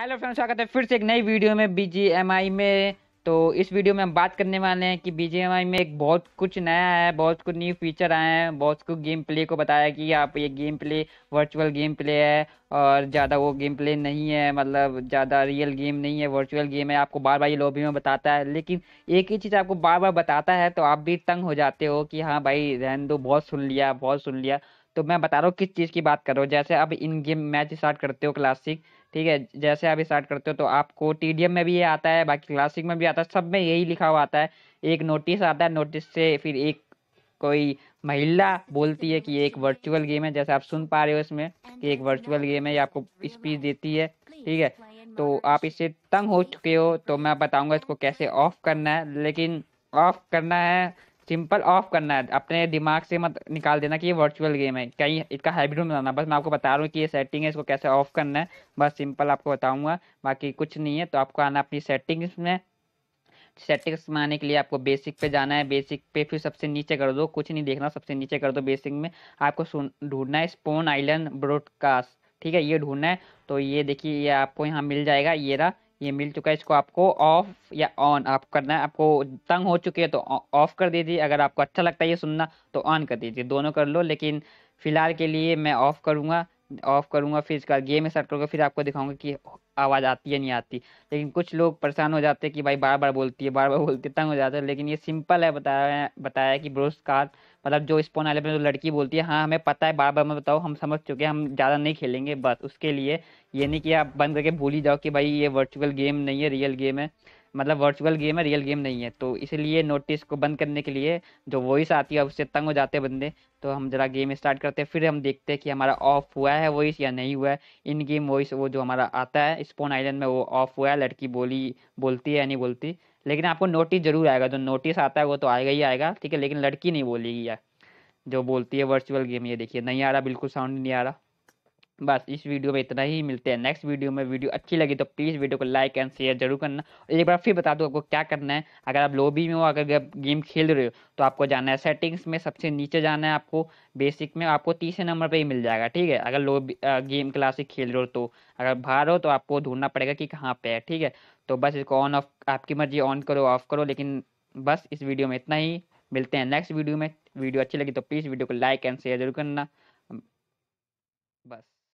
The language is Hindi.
हेलो फ्रेंड स्वागत है फिर से एक नई वीडियो में बी में तो इस वीडियो में हम बात करने वाले हैं कि बी में एक बहुत कुछ नया है बहुत कुछ न्यू फीचर आए हैं बहुत कुछ गेम प्ले को बताया कि आप ये game play virtual game play है और ज़्यादा वो गेम प्ले नहीं है मतलब ज़्यादा रियल गेम नहीं है वर्चुअल गेम है आपको बार बार ये लॉबी में बताता है लेकिन एक ही चीज़ आपको बार बार बताता है तो आप भी तंग हो जाते हो कि हाँ भाई रहन दो बहुत सुन लिया बहुत सुन लिया तो मैं बता रहा हूँ किस चीज़ की बात कर रहा हूँ जैसे अब इन गेम मैच स्टार्ट करते हो क्लासिक ठीक है जैसे आप स्टार्ट करते हो तो आपको टी में भी ये आता है बाकी क्लासिक में भी आता है सब में यही लिखा हुआ आता है एक नोटिस आता है नोटिस से फिर एक कोई महिला बोलती है कि एक वर्चुअल गेम है जैसे आप सुन पा रहे हो इसमें कि एक वर्चुअल गेम है ये आपको स्पीच देती है ठीक है तो आप इससे तंग हो चुके हो तो मैं बताऊंगा इसको कैसे ऑफ करना है लेकिन ऑफ करना है सिंपल ऑफ करना है अपने दिमाग से मत निकाल देना कि ये वर्चुअल गेम है कहीं इसका हैबिट में बनाना बस मैं आपको बता रहा हूँ कि ये सेटिंग है इसको कैसे ऑफ करना है बस सिंपल आपको बताऊँगा बाकी कुछ नहीं है तो आपको आना अपनी सेटिंग्स में सेटिंग्स में आने के लिए आपको बेसिक पे जाना है बेसिक पे फिर सबसे नीचे कर दो कुछ नहीं देखना सबसे नीचे कर दो बेसिक में आपको ढूंढना है स्पोन आइलैंड ब्रॉडकास्ट ठीक है ये ढूंढना है तो ये देखिए ये आपको यहाँ मिल जाएगा ये रहा ये मिल चुका है इसको आपको ऑफ या ऑन आप करना है आपको तंग हो चुके हैं तो ऑफ कर दीजिए अगर आपको अच्छा लगता है ये सुनना तो ऑन कर दीजिए दोनों कर लो लेकिन फिलहाल के लिए मैं ऑफ करूँगा ऑफ करूँगा फिर इसका गेम में सर्च करूँगा फिर आपको दिखाऊंगा कि आवाज़ आती है नहीं आती लेकिन कुछ लोग परेशान हो जाते हैं कि भाई बार बार बोलती है बार बार बोलती है तंग हो जाता है लेकिन ये सिंपल है बताया बताया कि ब्रोस कार मतलब जो स्पोन वाले में जो लड़की बोलती है हाँ हमें पता है बार बार मैं बताओ हम समझ चुके हैं हम ज़्यादा नहीं खेलेंगे बस उसके लिए ये नहीं कि आप बंद करके भूल ही जाओ कि भाई ये वर्चुअल गेम नहीं है रियल गेम है मतलब वर्चुअल गेम है रियल गेम नहीं है तो इसलिए नोटिस को बंद करने के लिए जो वॉइस आती है उससे तंग हो जाते हैं बंदे तो हम ज़रा गेम स्टार्ट करते हैं फिर हम देखते हैं कि हमारा ऑफ हुआ है वॉइस या नहीं हुआ है इन गेम वॉइस वो जो हमारा आता है स्पोन आइलैंड में वो ऑफ हुआ है लड़की बोली बोलती है या नहीं बोलती लेकिन आपको नोटिस जरूर आएगा जो नोटिस आता है वो तो आएगा ही आएगा ठीक है लेकिन लड़की नहीं बोलेगी यार जो बोलती है वर्चुअल गेम ये देखिए नहीं आ रहा बिल्कुल साउंड नहीं आ रहा बस इस वीडियो में इतना ही मिलते हैं नेक्स्ट वीडियो में वीडियो अच्छी लगी तो प्लीज़ वीडियो को लाइक एंड शेयर जरूर करना और एक बार फिर बता दूँ आपको क्या करना है अगर आप लोबी में हो अगर गेम खेल रहे हो तो आपको जाना है सेटिंग्स में सबसे नीचे जाना है आपको बेसिक में आपको तीसरे नंबर पर ही मिल जाएगा ठीक है अगर लोबी गेम क्लासिक खेल रहे हो तो अगर बाहर हो तो आपको ढूंढना पड़ेगा कि कहाँ पर है ठीक है तो बस इसको ऑन ऑफ आपकी मर्जी ऑन करो ऑफ करो लेकिन बस इस वीडियो में इतना ही मिलते हैं नेक्स्ट वीडियो में वीडियो अच्छी लगी तो प्लीज़ वीडियो को लाइक एंड शेयर जरूर करना बस